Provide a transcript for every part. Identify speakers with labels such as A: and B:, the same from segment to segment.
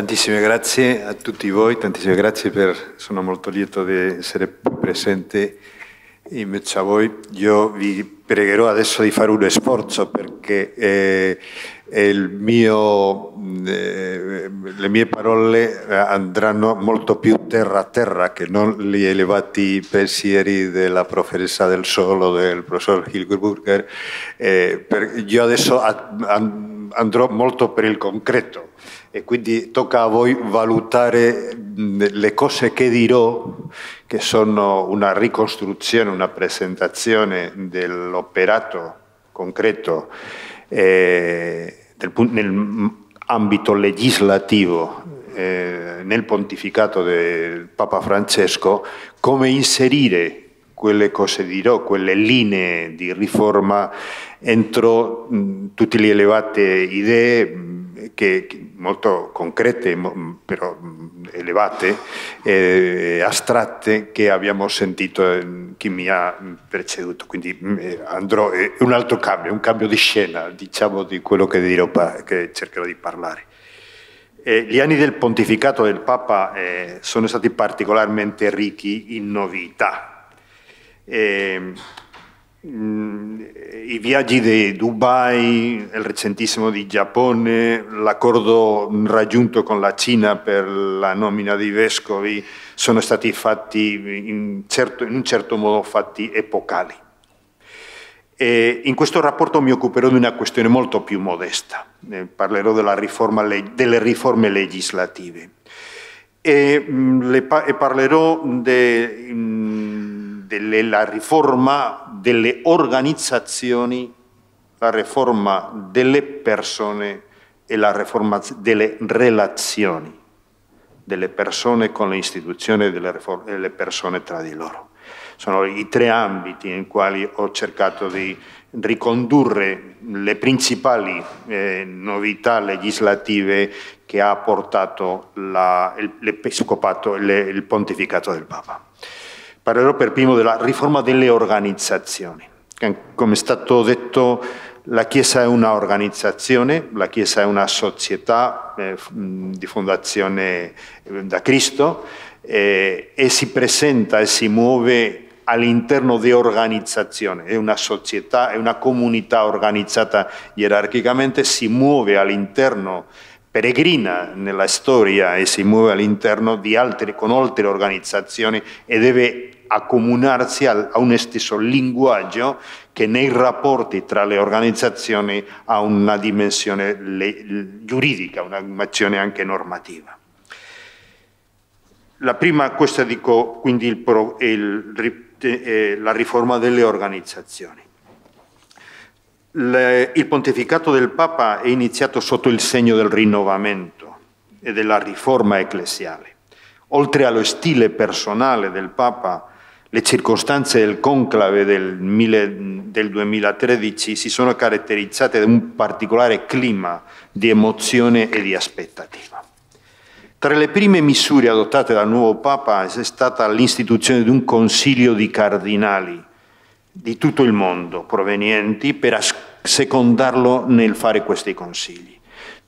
A: Tantissime grazie a tutti voi, tantissime grazie per... sono molto lieto di essere presente in mezzo a voi. Io vi pregherò adesso di fare uno sforzo perché eh, mio, mm, eh, le mie parole eh, andranno molto più terra a terra che non gli elevati pensieri della professoressa del Solo, del professor Hilgerburger. Eh, io adesso... A, a, andrò molto per il concreto e quindi tocca a voi valutare le cose che dirò, che sono una ricostruzione, una presentazione dell'operato concreto eh, del, nell'ambito legislativo eh, nel pontificato del Papa Francesco, come inserire quelle cose dirò, quelle linee di riforma entro tutte le elevate idee che, molto concrete, però elevate, eh, astratte che abbiamo sentito in eh, chi mi ha preceduto. Quindi andrò, è un altro cambio, un cambio di scena, diciamo, di quello che, dirò, che cercherò di parlare. Eh, gli anni del pontificato del Papa eh, sono stati particolarmente ricchi in novità, eh, I viaggi di Dubai, il recentissimo di Giappone, l'accordo raggiunto con la Cina per la nomina dei vescovi sono stati fatti in, certo, in un certo modo fatti epocali. Eh, in questo rapporto mi occuperò di una questione molto più modesta, eh, parlerò riforma, delle riforme legislative e, mh, mm, le, e parlerò di della riforma delle organizzazioni, la riforma delle persone e la riforma delle relazioni delle persone con le istituzioni e delle, delle persone tra di loro. Sono i tre ambiti in quali ho cercato di ricondurre le principali eh, novità legislative che ha portato l'Episcopato e il Pontificato del Papa. Parlerò per primo della riforma delle organizzazioni. Come è stato detto, la Chiesa è un'organizzazione, la Chiesa è una società eh, di fondazione eh, da Cristo eh, e si presenta e si muove all'interno di organizzazione, è una società, è una comunità organizzata gerarchicamente, si muove all'interno, peregrina nella storia e si muove all'interno di altre, con altre organizzazioni e deve accomunarsi a un stesso linguaggio che nei rapporti tra le organizzazioni ha una dimensione giuridica, una dimensione anche normativa. La prima, questa dico, quindi il, il, eh, la riforma delle organizzazioni. Le, il pontificato del Papa è iniziato sotto il segno del rinnovamento e della riforma ecclesiale. Oltre allo stile personale del Papa, le circostanze del conclave del, mille, del 2013 si sono caratterizzate da un particolare clima di emozione e di aspettativa. Tra le prime misure adottate dal nuovo Papa è stata l'istituzione di un consiglio di cardinali di tutto il mondo provenienti per secondarlo nel fare questi consigli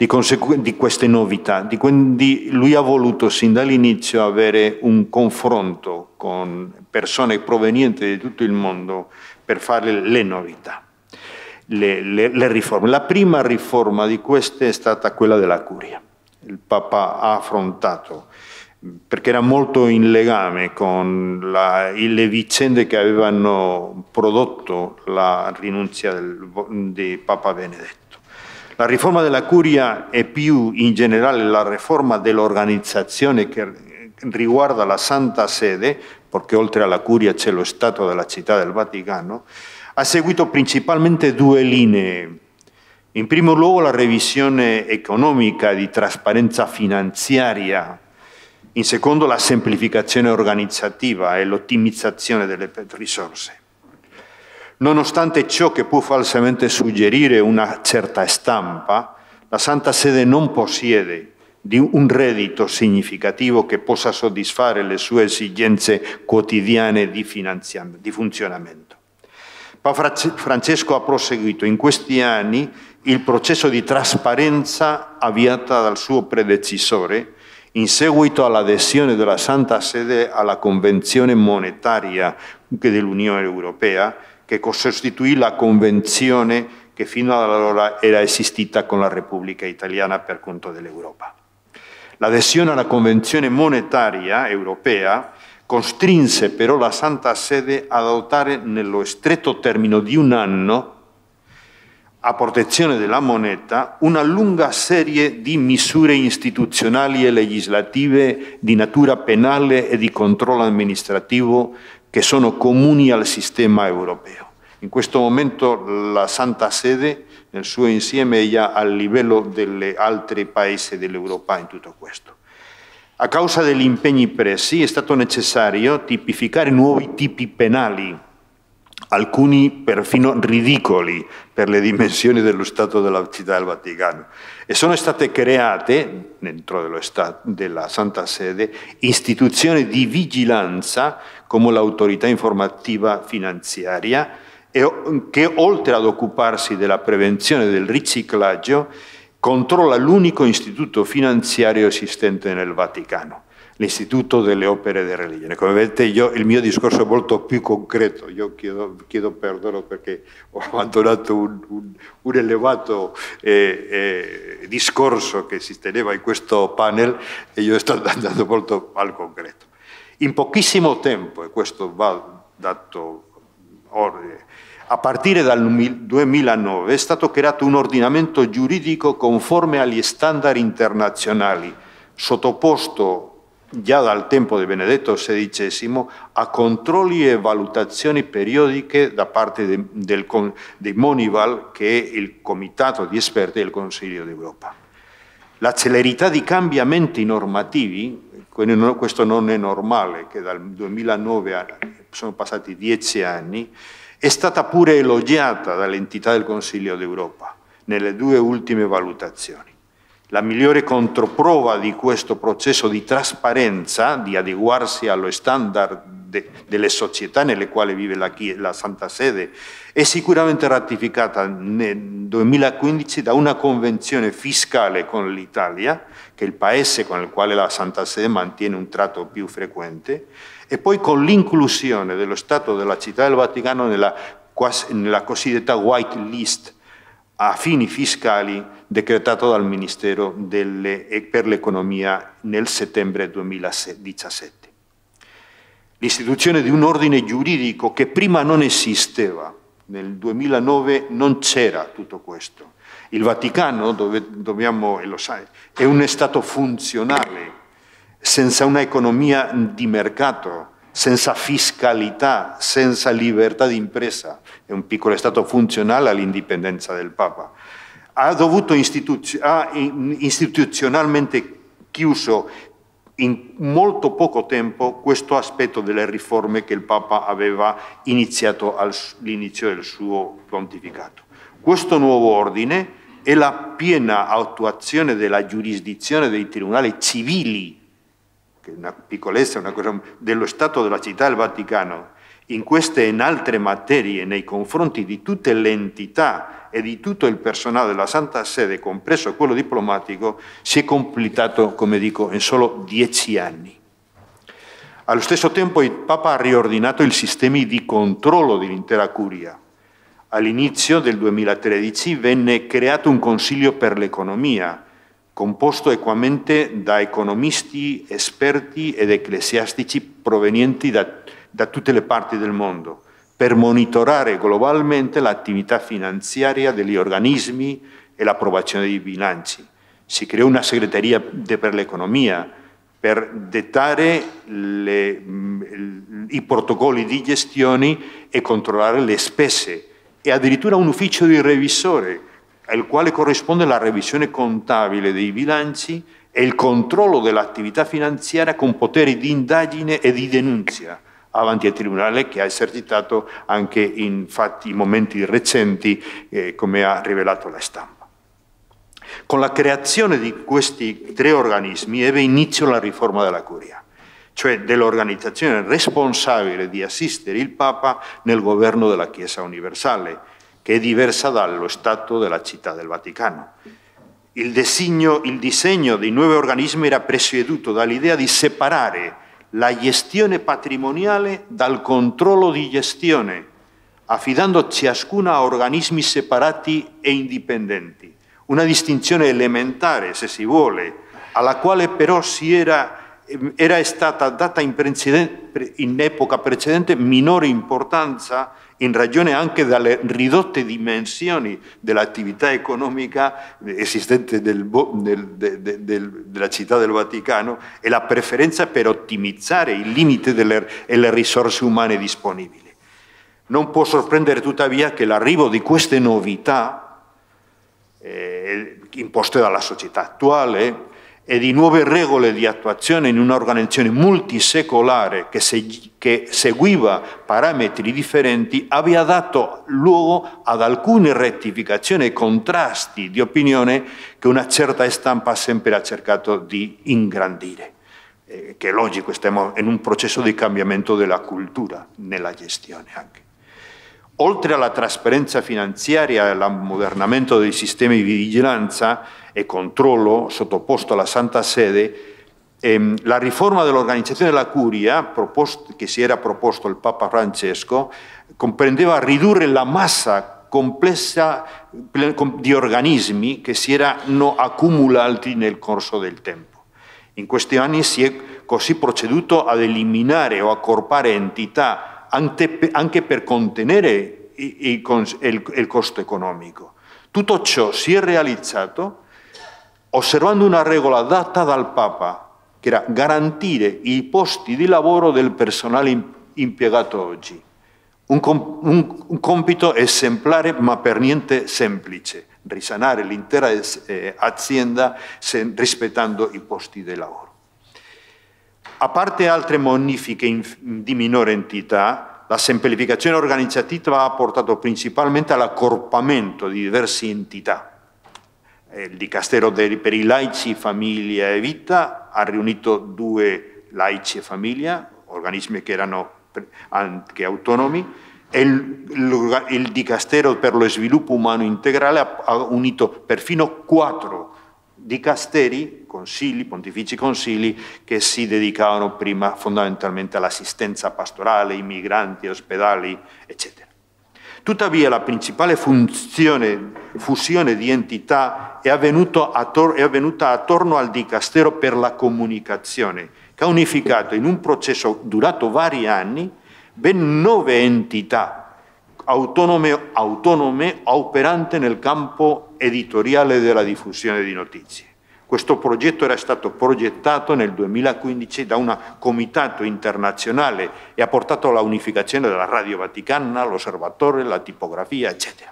A: di, di queste novità. Di quindi lui ha voluto sin dall'inizio avere un confronto con persone provenienti di tutto il mondo per fare le novità, le, le, le riforme. La prima riforma di queste è stata quella della curia. Il Papa ha affrontato perché era molto in legame con la, le vicende che avevano prodotto la rinuncia del, di Papa Benedetto. La riforma della curia e più in generale la riforma dell'organizzazione che riguarda la Santa Sede, perché oltre alla curia c'è lo Stato della Città del Vaticano, ha seguito principalmente due linee. In primo luogo la revisione economica di trasparenza finanziaria, in secondo la semplificazione organizzativa e l'ottimizzazione delle risorse. Nonostante ciò che può falsamente suggerire una certa stampa, la Santa Sede non possiede di un reddito significativo che possa soddisfare le sue esigenze quotidiane di, di funzionamento. Papa Francesco ha proseguito in questi anni il processo di trasparenza avviato dal suo predecessore in seguito all'adesione della Santa Sede alla Convenzione monetaria dell'Unione Europea che sostituì la convenzione che fino ad allora era esistita con la Repubblica Italiana per conto dell'Europa. L'adesione alla Convenzione monetaria europea costrinse però la Santa Sede ad adottare nello stretto termine di un anno, a protezione della moneta, una lunga serie di misure istituzionali e legislative di natura penale e di controllo amministrativo che sono comuni al sistema europeo. In questo momento la Santa Sede nel suo insieme è già al livello delle altre paesi dell'Europa in tutto questo. A causa degli impegni presi è stato necessario tipificare nuovi tipi penali, alcuni perfino ridicoli per le dimensioni dello Stato della Città del Vaticano. E sono state create, dentro della Santa Sede, istituzioni di vigilanza come l'autorità Informativa Finanziaria, che oltre ad occuparsi della prevenzione del riciclaggio, controlla l'unico istituto finanziario esistente nel Vaticano, l'Istituto delle Opere di Religione. Come vedete io, il mio discorso è molto più concreto, io chiedo, chiedo perdono perché ho abbandonato un, un, un elevato eh, eh, discorso che si teneva in questo panel e io sto andando molto al concreto. In pochissimo tempo, e questo va dato a partire dal 2009, è stato creato un ordinamento giuridico conforme agli standard internazionali, sottoposto già dal tempo di Benedetto XVI a controlli e valutazioni periodiche da parte de, del, di Monival, che è il comitato di esperti del Consiglio d'Europa. La celerità di cambiamenti normativi quindi non, questo non è normale, che dal 2009 a, sono passati dieci anni, è stata pure elogiata dall'entità del Consiglio d'Europa nelle due ultime valutazioni. La migliore controprova di questo processo di trasparenza, di adeguarsi allo standard de, delle società nelle quali vive la, la Santa Sede, è sicuramente ratificata nel 2015 da una convenzione fiscale con l'Italia che è il paese con il quale la Santa Sede mantiene un tratto più frequente, e poi con l'inclusione dello Stato della Città del Vaticano nella, nella cosiddetta white list a fini fiscali decretato dal Ministero delle, per l'Economia nel settembre 2017. L'istituzione di un ordine giuridico che prima non esisteva, nel 2009 non c'era tutto questo, il Vaticano, dove dobbiamo, e lo sai, è un Stato funzionale, senza un'economia di mercato, senza fiscalità, senza libertà di impresa. È un piccolo Stato funzionale all'indipendenza del Papa. Ha dovuto istituzio- ha istituzionalmente chiuso in molto poco tempo questo aspetto delle riforme che il Papa aveva iniziato all'inizio del suo pontificato. Questo nuovo ordine e la piena attuazione della giurisdizione dei tribunali civili, che è una piccolezza, una cosa, dello Stato della Città del Vaticano, in queste e in altre materie nei confronti di tutte le entità e di tutto il personale della Santa Sede, compreso quello diplomatico, si è completato, come dico, in solo dieci anni. Allo stesso tempo il Papa ha riordinato i sistemi di controllo dell'intera curia, All'inizio del 2013 venne creato un Consiglio per l'economia, composto equamente da economisti, esperti ed ecclesiastici provenienti da, da tutte le parti del mondo, per monitorare globalmente l'attività finanziaria degli organismi e l'approvazione dei bilanci. Si creò una segreteria de, per l'economia per dettare le, mm, i protocolli di gestione e controllare le spese e addirittura un ufficio di revisore al quale corrisponde la revisione contabile dei bilanci e il controllo dell'attività finanziaria con poteri di indagine e di denuncia avanti al Tribunale che ha esercitato anche in fatti momenti recenti eh, come ha rivelato la stampa. Con la creazione di questi tre organismi ebbe inizio la riforma della Curia cioè dell'organizzazione responsabile di assistere il Papa nel governo della Chiesa universale, che è diversa dallo Stato della Città del Vaticano. Il, disegno, il disegno dei nuovi organismi era presieduto dall'idea di separare la gestione patrimoniale dal controllo di gestione, affidando ciascuna a organismi separati e indipendenti. Una distinzione elementare, se si vuole, alla quale però si era era stata data in, in, epoca precedente minore importanza in ragione anche dalle ridotte dimensioni dell'attività economica eh, esistente del, del, de, del, della città del Vaticano e la preferenza per ottimizzare i limiti delle, delle risorse umane disponibili. Non può sorprendere tuttavia che l'arrivo di queste novità eh, imposte dalla società attuale, e di nuove regole di attuazione in un'organizzazione multisecolare che, seg che, seguiva parametri differenti, aveva dato luogo ad alcune rettificazioni e contrasti di opinione che una certa stampa sempre ha cercato di ingrandire. Eh, che è logico, stiamo in un processo di cambiamento della cultura nella gestione anche. Oltre alla trasparenza finanziaria e all'ammodernamento dei sistemi di vigilanza, e controllo sottoposto alla Santa Sede, ehm, la riforma dell'organizzazione della curia proposto, che si era proposto il Papa Francesco comprendeva ridurre la massa complessa di organismi che si erano accumulati nel corso del tempo. In questi anni si è così proceduto ad eliminare o accorpare entità anche per contenere il costo economico. Tutto ciò si è realizzato osservando una regola data dal Papa, che era garantire i posti di lavoro del personale impiegato oggi. Un, com un, un compito esemplare ma per niente semplice, risanare l'intera eh, azienda se, rispettando i posti di lavoro. A parte altre modifiche di minore entità, la semplificazione organizzativa ha portato principalmente all'accorpamento di diverse entità il eh, Dicastero per i laici, famiglia e vita ha riunito due laici e famiglia, organismi che erano anche autonomi, e il, Dicastero per lo sviluppo umano integrale ha, ha unito perfino quattro dicasteri, consigli, pontifici consigli, che si dedicavano prima fondamentalmente all'assistenza pastorale, ai migranti, ospedali, eccetera. Tuttavia la principale funzione, fusione di entità è, attor è avvenuta attorno al Dicastero per la Comunicazione, che ha unificato in un processo durato vari anni ben nove entità autonome, autonome operante nel campo editoriale della diffusione di notizie. Questo progetto era stato progettato nel 2015 da un comitato internazionale e ha portato alla unificazione della Radio Vaticana, l'osservatore, la tipografia, eccetera.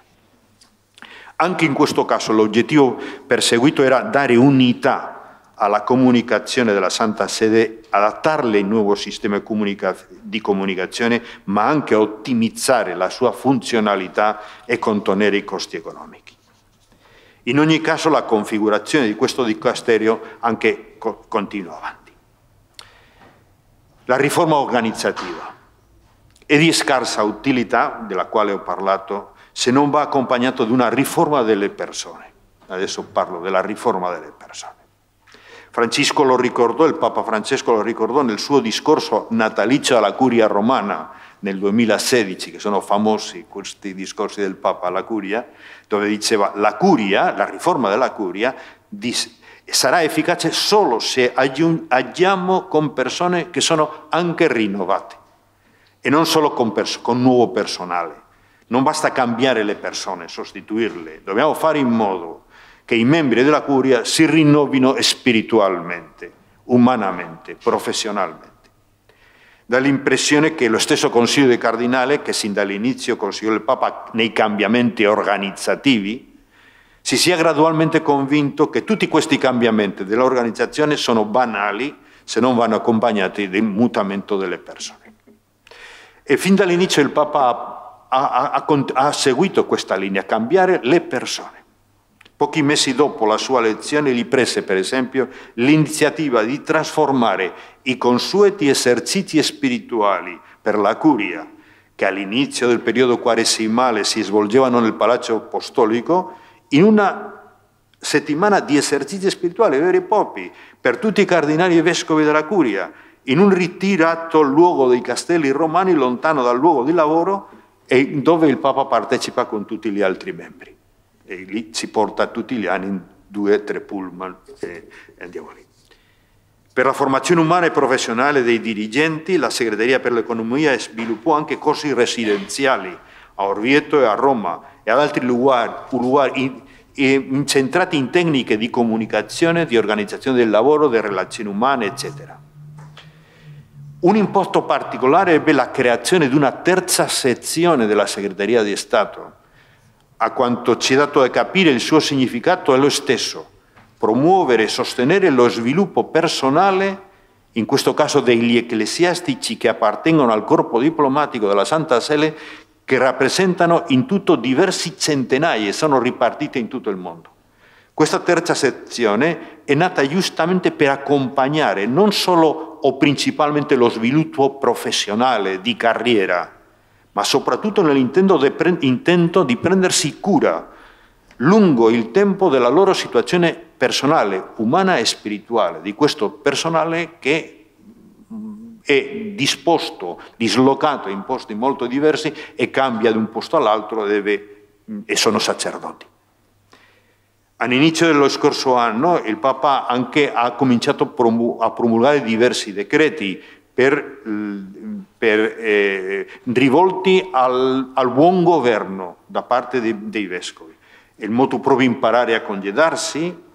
A: Anche in questo caso l'obiettivo perseguito era dare unità alla comunicazione della Santa Sede, adattarle al nuovo sistema di comunicazione, ma anche ottimizzare la sua funzionalità e contenere i costi economici. In ogni caso la configurazione di questo dicasterio anche co continua avanti. La riforma organizzativa è di scarsa utilità, della quale ho parlato, se non va accompagnata da una riforma delle persone. Adesso parlo della riforma delle persone. Francesco lo ricordò, il Papa Francesco lo ricordò nel suo discorso natalizio alla curia romana, nel 2016, che sono famosi questi discorsi del Papa alla Curia, dove diceva la Curia, la riforma della Curia, sarà efficace solo se agiamo con persone che sono anche rinnovate e non solo con, pers- con nuovo personale. Non basta cambiare le persone, sostituirle, dobbiamo fare in modo che i membri della Curia si rinnovino spiritualmente, umanamente, professionalmente dà l'impressione che lo stesso Consiglio dei Cardinali, che sin dall'inizio consigliò il Papa nei cambiamenti organizzativi, si sia gradualmente convinto che tutti questi cambiamenti dell'organizzazione sono banali se non vanno accompagnati del mutamento delle persone. E fin dall'inizio il Papa ha, ha, ha, ha seguito questa linea, cambiare le persone. Pochi mesi dopo la sua lezione gli prese, per esempio, l'iniziativa di trasformare i consueti esercizi spirituali per la curia, che all'inizio del periodo quaresimale si svolgevano nel Palazzo Apostolico, in una settimana di esercizi spirituali veri e propri per tutti i cardinali e vescovi della curia, in un ritirato luogo dei castelli romani lontano dal luogo di lavoro e dove il Papa partecipa con tutti gli altri membri e lì si porta tutti gli anni in due o tre pullman e, e andiamo lì. Per la formazione umana e professionale dei dirigenti, la Segreteria per l'Economia sviluppò anche corsi residenziali a Orvieto e a Roma e ad altri luoghi incentrati in tecniche di comunicazione, di organizzazione del lavoro, di relazioni umane, eccetera. Un imposto particolare ebbe la creazione di una terza sezione della Segreteria di Stato, a quanto ci è dato di capire il suo significato è lo stesso, promuovere e sostenere lo sviluppo personale, in questo caso degli ecclesiastici che appartengono al corpo diplomatico della Santa Sede, che rappresentano in tutto diversi centinaia e sono ripartite in tutto il mondo. Questa terza sezione è nata giustamente per accompagnare non solo o principalmente lo sviluppo professionale di carriera, ma soprattutto nell'intento di prendersi cura lungo il tempo della loro situazione personale, umana e spirituale, di questo personale che mm, è disposto, dislocato in posti molto diversi e cambia da un posto all'altro deve, mm, e sono sacerdoti. All'inizio dello scorso anno il Papa anche ha cominciato a promulgare diversi decreti per, per, eh, rivolti al, al, buon governo da parte di, dei vescovi. Il motu proprio imparare a congedarsi,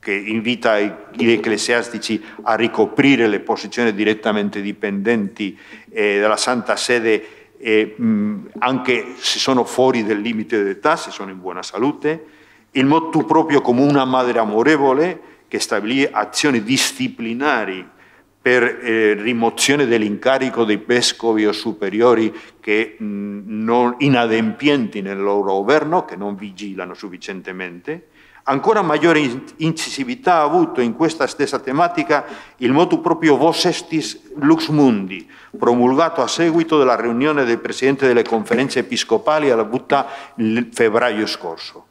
A: che invita gli ecclesiastici a ricoprire le posizioni direttamente dipendenti eh, dalla Santa Sede, eh, mh, anche se sono fuori del limite d'età, se sono in buona salute, il motu proprio come una madre amorevole che stabilì azioni disciplinari per eh, rimozione dell'incarico dei vescovi o superiori che mh, mm, non, inadempienti nel loro governo, che non vigilano sufficientemente. Ancora maggiore incisività ha avuto in questa stessa tematica il motu proprio Vos Estis Lux Mundi, promulgato a seguito della riunione del Presidente delle conferenze episcopali alla Butta il febbraio scorso.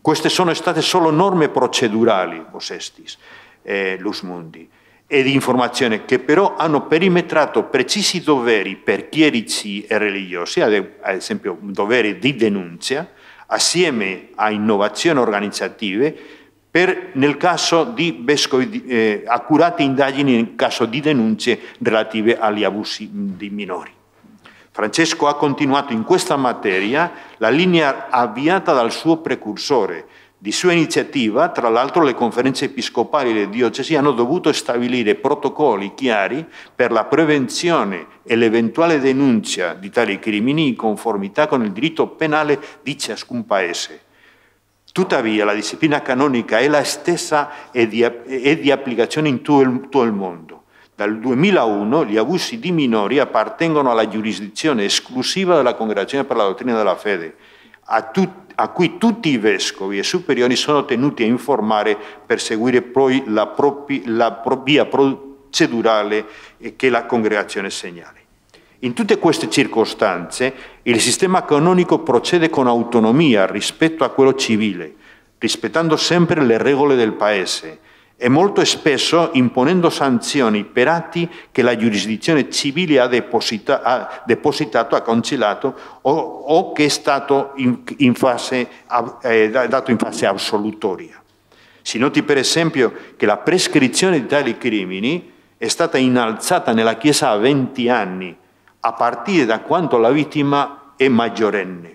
A: Queste sono state solo norme procedurali, Vos Estis eh, Lux Mundi, e di informazione che però hanno perimetrato precisi doveri per chierici e religiosi, ad esempio un dovere di denuncia, assieme a innovazioni organizzative per, nel caso di vescovi, eh, accurate indagini in caso di denunce relative agli abusi di minori. Francesco ha continuato in questa materia la linea avviata dal suo precursore, di sua iniziativa, tra l'altro, le conferenze episcopali e le diocesi hanno dovuto stabilire protocolli chiari per la prevenzione e l'eventuale denuncia di tali crimini in conformità con il diritto penale di ciascun paese. Tuttavia la disciplina canonica è la stessa e di, è di applicazione in tutto il, tutto il mondo. Dal 2001 gli abusi di minori appartengono alla giurisdizione esclusiva della Congregazione per la Dottrina della Fede, a tutti a cui tutti i vescovi e superiori sono tenuti a informare per seguire poi la, propria, la via procedurale che la congregazione segnala. In tutte queste circostanze il sistema canonico procede con autonomia rispetto a quello civile, rispettando sempre le regole del Paese, e molto spesso imponendo sanzioni per atti che la giurisdizione civile ha, deposita, ha depositato, ha concilato o, o, che è stato in, in fase, eh, dato in fase assolutoria. Si noti per esempio che la prescrizione di tali crimini è stata innalzata nella Chiesa a 20 anni, a partire da quando la vittima è maggiorenne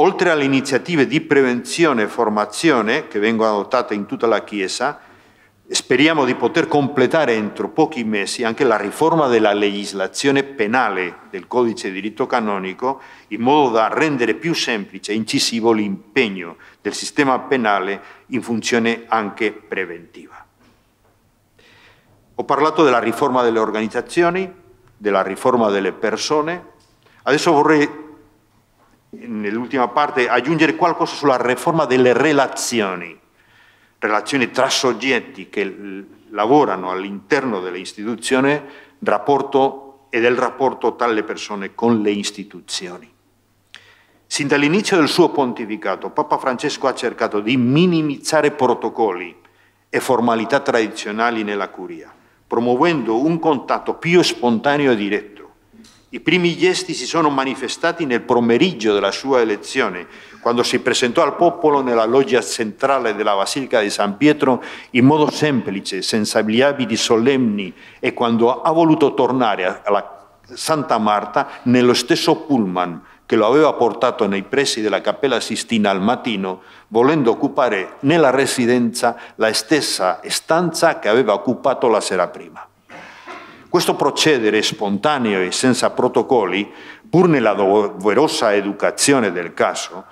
A: oltre alle iniziative di prevenzione e formazione che vengono adottate in tutta la Chiesa, speriamo di poter completare entro pochi mesi anche la riforma della legislazione penale del codice di diritto canonico in modo da rendere più semplice e incisivo l'impegno del sistema penale in funzione anche preventiva. Ho parlato della riforma delle organizzazioni, della riforma delle persone, adesso vorrei nell'ultima parte aggiungere qualcosa sulla riforma delle relazioni, relazioni tra soggetti che lavorano all'interno dell'istituzione, rapporto e del rapporto tra le persone con le istituzioni. Sin dall'inizio del suo pontificato, Papa Francesco ha cercato di minimizzare protocolli e formalità tradizionali nella curia, promuovendo un contatto più spontaneo e diretto i primi gesti si sono manifestati nel pomeriggio della sua elezione, quando si presentò al popolo nella loggia centrale della Basilica di San Pietro in modo semplice, senza gli abiti solenni e quando ha voluto tornare alla Santa Marta nello stesso pullman che lo aveva portato nei pressi della Cappella Sistina al mattino, volendo occupare nella residenza la stessa stanza che aveva occupato la sera prima. Questo procedere spontaneo e senza protocolli, pur nella doverosa educazione del caso,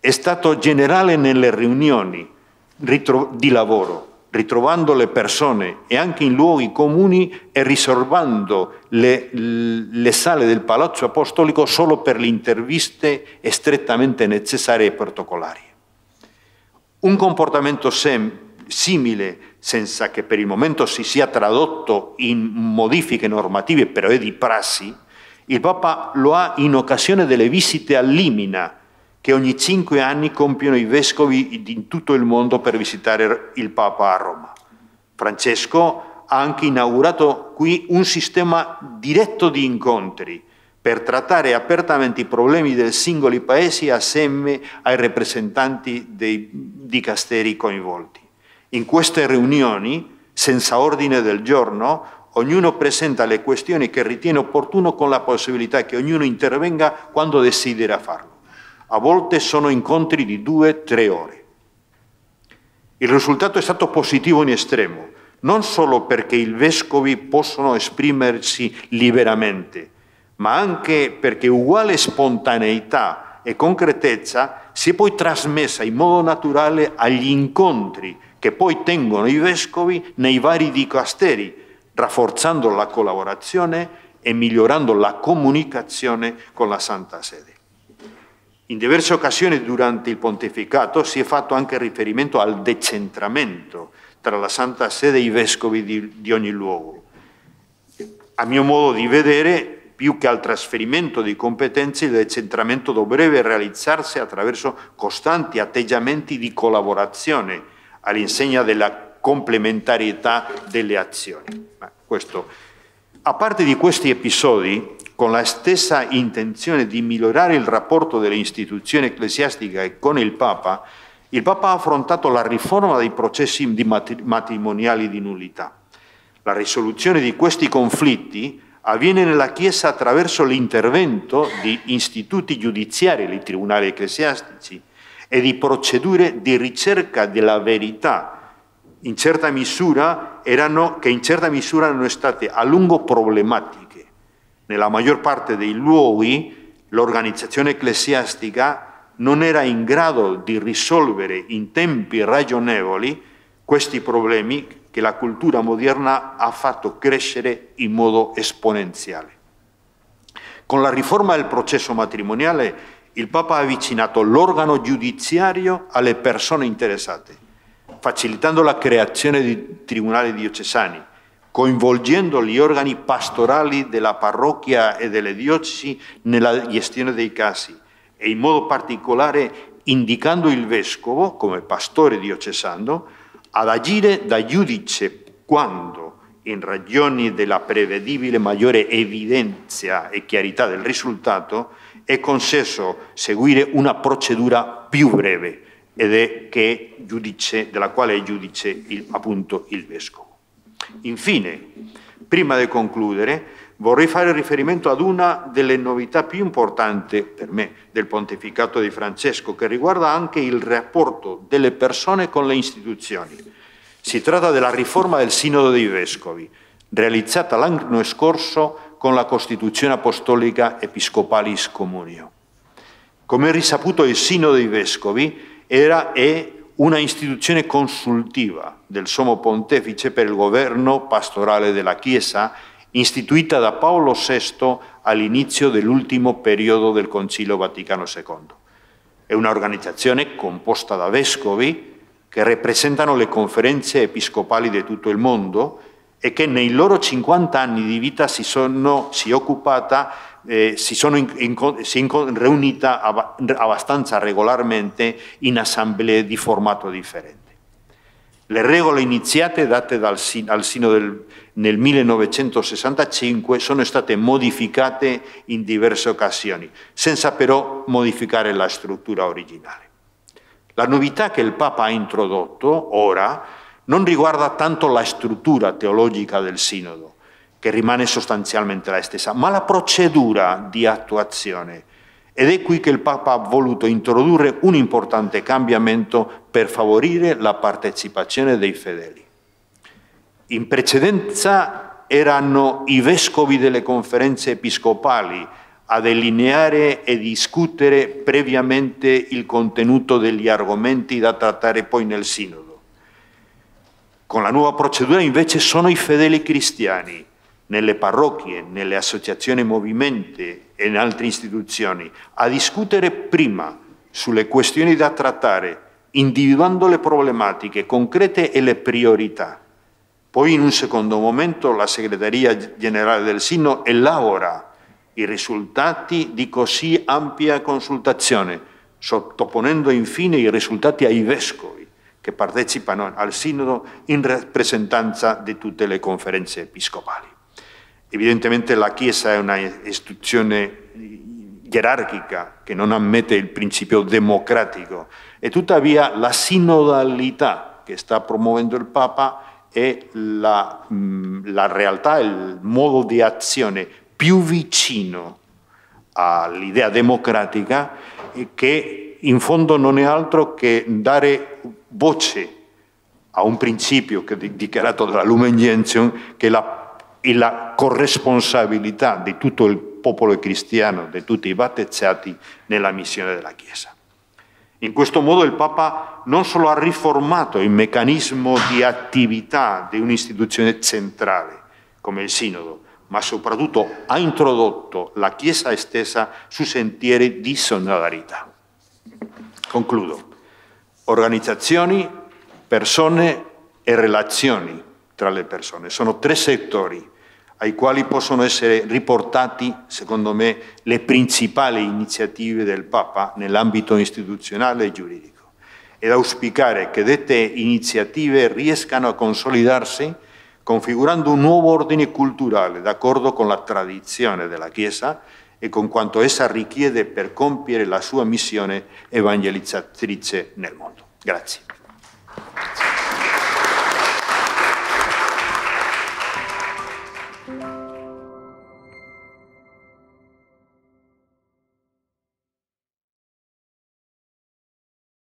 A: è stato generale nelle riunioni di lavoro, ritrovando le persone e anche in luoghi comuni e riservando le, le sale del Palazzo Apostolico solo per le interviste strettamente necessarie e protocollarie. Un comportamento simile senza che per il momento si sia tradotto in modifiche normative, però è di prassi, il Papa lo ha in occasione delle visite a Limina, che ogni cinque anni compiono i vescovi di tutto il mondo per visitare il Papa a Roma. Francesco ha anche inaugurato qui un sistema diretto di incontri per trattare apertamente i problemi dei singoli paesi assieme ai rappresentanti dei dicasteri coinvolti. In queste riunioni, senza ordine del giorno, ognuno presenta le questioni che ritiene opportuno con la possibilità che ognuno intervenga quando desidera farlo. A volte sono incontri di due, tre ore. Il risultato è stato positivo in estremo, non solo perché i vescovi possono esprimersi liberamente, ma anche perché uguale spontaneità e concretezza si è poi trasmessa in modo naturale agli incontri che poi tengono i vescovi nei vari dicasteri, rafforzando la collaborazione e migliorando la comunicazione con la Santa Sede. In diverse occasioni durante il pontificato si è fatto anche riferimento al decentramento tra la Santa Sede e i vescovi di, di ogni luogo. A mio modo di vedere, più che al trasferimento di competenze, il decentramento dovrebbe realizzarsi attraverso costanti atteggiamenti di collaborazione all'insegna della complementarietà delle azioni. Questo, a parte di questi episodi, con la stessa intenzione di migliorare il rapporto delle istituzioni ecclesiastiche con il Papa, il Papa ha affrontato la riforma dei processi di matrimoniali di nullità. La risoluzione di questi conflitti avviene nella Chiesa attraverso l'intervento di istituti giudiziari, i tribunali ecclesiastici, e di procedure di ricerca della verità in certa misura erano, che in certa misura erano state a lungo problematiche. Nella maggior parte dei luoghi l'organizzazione ecclesiastica non era in grado di risolvere in tempi ragionevoli questi problemi che la cultura moderna ha fatto crescere in modo esponenziale. Con la riforma del processo matrimoniale il Papa ha avvicinato l'organo giudiziario alle persone interessate, facilitando la creazione di tribunali diocesani, coinvolgendo gli organi pastorali della parrocchia e delle diocesi nella gestione dei casi e in modo particolare indicando il vescovo, come pastore diocesano, ad agire da giudice quando, in ragioni della prevedibile maggiore evidenza e chiarità del risultato, è concesso seguire una procedura più breve ed è che giudice, della quale è giudice il, appunto il Vescovo. Infine, prima di concludere, vorrei fare riferimento ad una delle novità più importanti per me del pontificato di Francesco, che riguarda anche il rapporto delle persone con le istituzioni. Si tratta della riforma del Sinodo dei Vescovi, realizzata l'anno scorso con la Costituzione Apostolica Episcopalis Comunio. Come risaputo il Sino dei Vescovi era e una istituzione consultiva del Sommo Pontefice per il governo pastorale della Chiesa, istituita da Paolo VI all'inizio dell'ultimo periodo del Concilio Vaticano II. È un'organizzazione composta da vescovi che rappresentano le conferenze episcopali di tutto il mondo e che nei loro 50 anni di vita si sono si occupata eh, si sono in, in, si riunita ab abbastanza regolarmente in assemblee di formato differente. Le regole iniziate date dal, al Sino del, nel 1965 sono state modificate in diverse occasioni, senza però modificare la struttura originale. La novità che il Papa ha introdotto ora non riguarda tanto la struttura teologica del sinodo, che rimane sostanzialmente la stessa, ma la procedura di attuazione. Ed è qui che il Papa ha voluto introdurre un importante cambiamento per favorire la partecipazione dei fedeli. In precedenza erano i vescovi delle conferenze episcopali a delineare e discutere previamente il contenuto degli argomenti da trattare poi nel sinodo con la nuova procedura invece sono i fedeli cristiani nelle parrocchie, nelle associazioni movimenti e in altre istituzioni a discutere prima sulle questioni da trattare, individuando le problematiche concrete e le priorità. Poi in un secondo momento la segreteria generale del Sinno elabora i risultati di così ampia consultazione, sottoponendo infine i risultati ai vescovi che partecipano al sinodo en rappresentanza de tutte le conferenze episcopali. Evidentemente la Chiesa es una institución gerarchica eh, que no ammette el principio democratico e tuttavia la sinodalidad que está promoviendo el Papa es la, mm, la realtà, il modo di azione più vicino all'idea democratica eh, que en fondo no es altro que dare voce a un principio che dichiarato dalla Lumen Gentium che è la, è la corresponsabilità di tutto il popolo cristiano, di tutti i battezzati nella missione della Chiesa. In questo modo il Papa non solo ha riformato il meccanismo di attività di un'istituzione centrale come il Sinodo, ma soprattutto ha introdotto la Chiesa stessa su sentieri di solidarietà. Concludo organizzazioni, persone e relazioni tra le persone. Sono tre settori ai quali possono essere riportati, secondo me, le principali iniziative del Papa nell'ambito istituzionale e giuridico ed auspicare che dette iniziative riescano a consolidarsi configurando un nuovo ordine culturale d'accordo con la tradizione della Chiesa e con quanto essa richiede per compiere la sua missione evangelizzatrice nel mondo. Grazie.